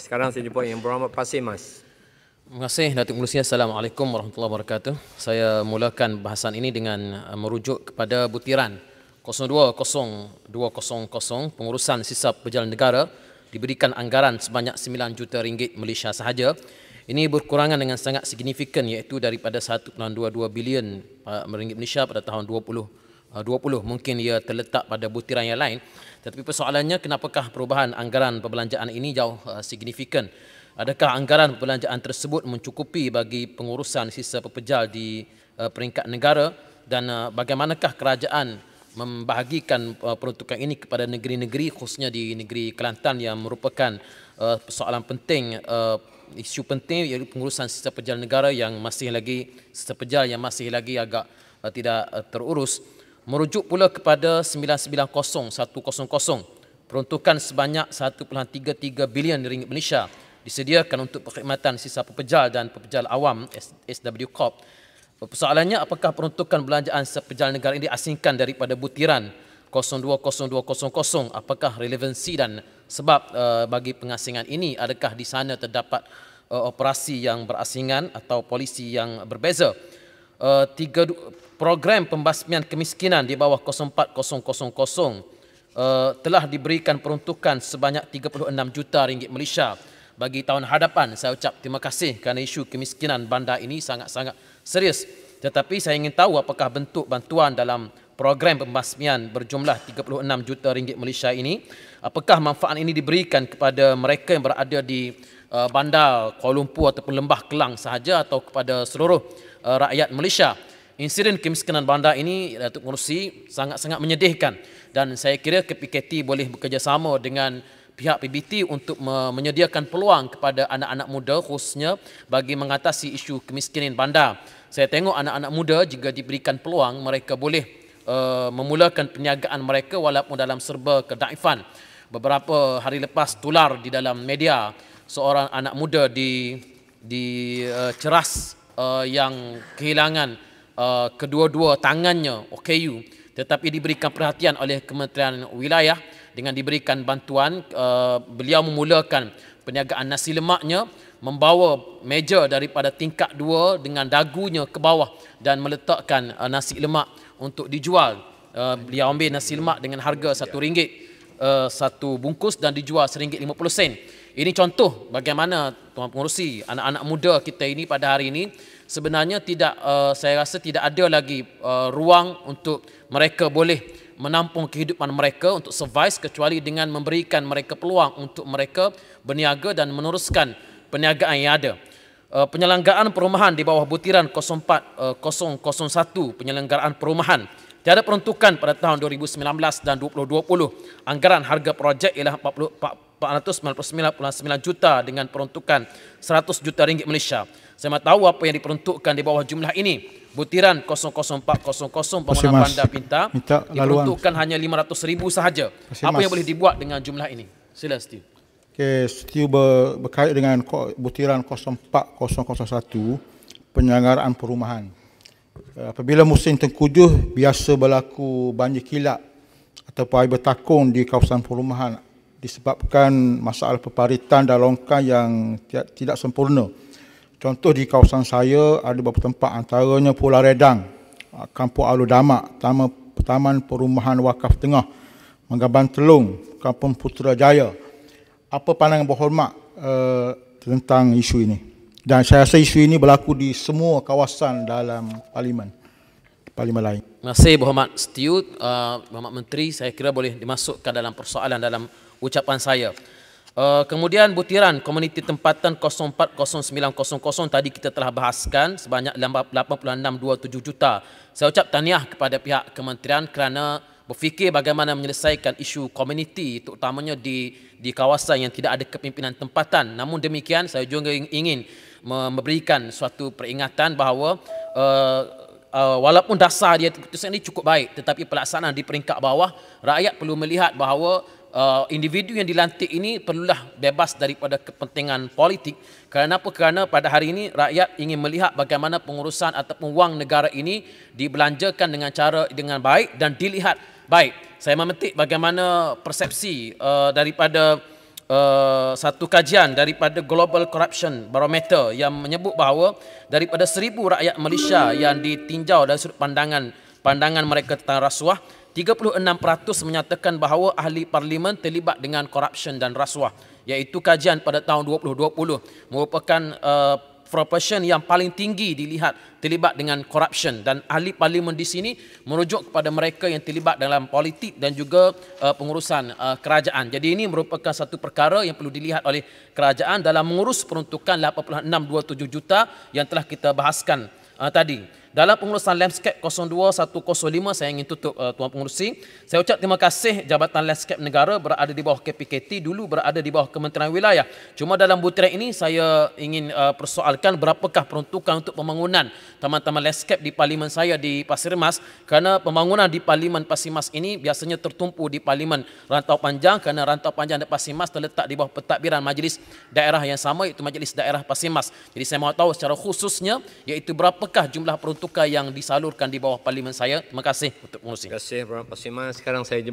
Sekarang saya jumpa yang Muhammad Pasir Mas. Terima kasih Datuk Mulusi. Assalamualaikum warahmatullahi wabarakatuh. Saya mulakan bahasan ini dengan uh, merujuk kepada butiran 020200 pengurusan sisa berjalan negara diberikan anggaran sebanyak 9 juta ringgit Malaysia sahaja. Ini berkurangan dengan sangat signifikan iaitu daripada 1.22 bilion uh, ringgit Malaysia pada tahun 20 ah, mungkin ia terletak pada butiran yang lain tetapi persoalannya kenapakah perubahan anggaran perbelanjaan ini jauh ah, signifikan adakah anggaran perbelanjaan tersebut mencukupi bagi pengurusan sisa pepejal di ah, peringkat negara dan bagaimanakah kerajaan membahagikan peruntukan ini kepada negeri-negeri khususnya di negeri Kelantan yang merupakan persoalan penting isu penting iaitu pengurusan sisa pejal negara yang masih lagi sisa pejal yang masih lagi agak tidak terurus Merujuk pula kepada 990100 peruntukan sebanyak 1.33 bilion ringgit Malaysia disediakan untuk perkhidmatan sisa pepejal dan pepejal awam SW Corp. Persoalannya apakah peruntukan belanjaan sepejal negara ini asingkan daripada butiran 020200 apakah relevansi dan sebab uh, bagi pengasingan ini adakah di sana terdapat uh, operasi yang berasingan atau polisi yang berbeza? uh, program pembasmian kemiskinan di bawah 04000 uh, eh, telah diberikan peruntukan sebanyak 36 juta ringgit Malaysia bagi tahun hadapan saya ucap terima kasih kerana isu kemiskinan bandar ini sangat-sangat serius tetapi saya ingin tahu apakah bentuk bantuan dalam program pembasmian berjumlah 36 juta ringgit Malaysia ini apakah manfaat ini diberikan kepada mereka yang berada di uh, bandar Kuala Lumpur ataupun Lembah Kelang sahaja atau kepada seluruh uh, rakyat Malaysia. Insiden kemiskinan bandar ini Datuk Mursi sangat-sangat menyedihkan dan saya kira KPKT boleh bekerjasama dengan pihak PBT untuk menyediakan peluang kepada anak-anak muda khususnya bagi mengatasi isu kemiskinan bandar. Saya tengok anak-anak muda jika diberikan peluang mereka boleh uh, memulakan perniagaan mereka walaupun dalam serba kedaifan. Beberapa hari lepas tular di dalam media seorang anak muda di di uh, Ceras uh, yang kehilangan uh, kedua-dua tangannya OKU tetapi diberikan perhatian oleh Kementerian Wilayah dengan diberikan bantuan uh, beliau memulakan perniagaan nasi lemaknya membawa meja daripada tingkat dua dengan dagunya ke bawah dan meletakkan uh, nasi lemak untuk dijual uh, beliau ambil nasi lemak dengan harga RM1 uh, satu bungkus dan dijual RM1.50 ini contoh bagaimana Tuan Pengurusi anak-anak muda kita ini pada hari ini sebenarnya tidak uh, saya rasa tidak ada lagi uh, ruang untuk mereka boleh menampung kehidupan mereka untuk survive kecuali dengan memberikan mereka peluang untuk mereka berniaga dan meneruskan perniagaan yang ada. Uh, penyelenggaraan perumahan di bawah butiran 04001 penyelenggaraan perumahan tiada peruntukan pada tahun 2019 dan 2020. Anggaran harga projek ialah 499.9 juta dengan peruntukan 100 juta ringgit Malaysia. Saya tahu apa yang diperuntukkan di bawah jumlah ini. Butiran 00400 Pembangunan Bandar Pinta Minta diperuntukkan hanya 500 ribu sahaja. Pasir apa mas. yang boleh dibuat dengan jumlah ini? Sila Setiu. Okay, Setiu berkait dengan butiran 04001 penyelenggaraan perumahan. Eh, apabila musim tengkujuh biasa berlaku banjir kilat atau air bertakung di kawasan perumahan disebabkan masalah peparitan dan longkang yang tidak, sempurna. Contoh di kawasan saya ada beberapa tempat antaranya Pulau Redang, ah, Kampung Alu Damak, Taman Perumahan Wakaf Tengah, Menggaban Telung, Kampung Putra Jaya. Apa pandangan berhormat uh, eh, tentang isu ini? Dan saya rasa isu ini berlaku di semua kawasan dalam parlimen. Parlimen lain. Terima kasih Berhormat Setiut, uh, eh, Berhormat Menteri. Saya kira boleh dimasukkan dalam persoalan dalam ucapan saya. Uh, kemudian butiran komuniti tempatan 040900 tadi kita telah bahaskan sebanyak 86.27 juta. Saya ucap tahniah kepada pihak kementerian kerana berfikir bagaimana menyelesaikan isu komuniti terutamanya di di kawasan yang tidak ada kepimpinan tempatan. Namun demikian saya juga ingin memberikan suatu peringatan bahawa uh, uh, walaupun dasar dia keputusan ini cukup baik tetapi pelaksanaan di peringkat bawah rakyat perlu melihat bahawa Uh, individu yang dilantik ini perlulah bebas daripada kepentingan politik kerana apa? Kerana pada hari ini rakyat ingin melihat bagaimana pengurusan atau wang negara ini dibelanjakan dengan cara dengan baik dan dilihat baik. Saya memetik bagaimana persepsi uh, daripada uh, satu kajian daripada Global Corruption Barometer yang menyebut bahawa daripada seribu rakyat Malaysia yang ditinjau dari sudut pandangan pandangan mereka tentang rasuah 36% menyatakan bahawa ahli parlimen terlibat dengan korupsi dan rasuah iaitu kajian pada tahun 2020 merupakan uh, eh, proportion yang paling tinggi dilihat terlibat dengan korupsi dan ahli parlimen di sini merujuk kepada mereka yang terlibat dalam politik dan juga uh, pengurusan uh, kerajaan. Jadi ini merupakan satu perkara yang perlu dilihat oleh kerajaan dalam mengurus peruntukan 8627 juta yang telah kita bahaskan uh, tadi dalam pengurusan landscape 02105 saya ingin tutup uh, tuan pengurusi saya ucap terima kasih jabatan landscape negara berada di bawah KPKT dulu berada di bawah Kementerian Wilayah cuma dalam butiran ini saya ingin uh, persoalkan berapakah peruntukan untuk pembangunan taman-taman landscape di parlimen saya di Pasir Mas kerana pembangunan di parlimen Pasir Mas ini biasanya tertumpu di parlimen rantau panjang kerana rantau panjang di Pasir Mas terletak di bawah pentadbiran majlis daerah yang sama iaitu majlis daerah Pasir Mas jadi saya mahu tahu secara khususnya iaitu berapakah jumlah peruntukan tukar yang disalurkan di bawah parlimen saya. Terima kasih untuk mengurusi. Terima kasih Pak Siman. Sekarang saya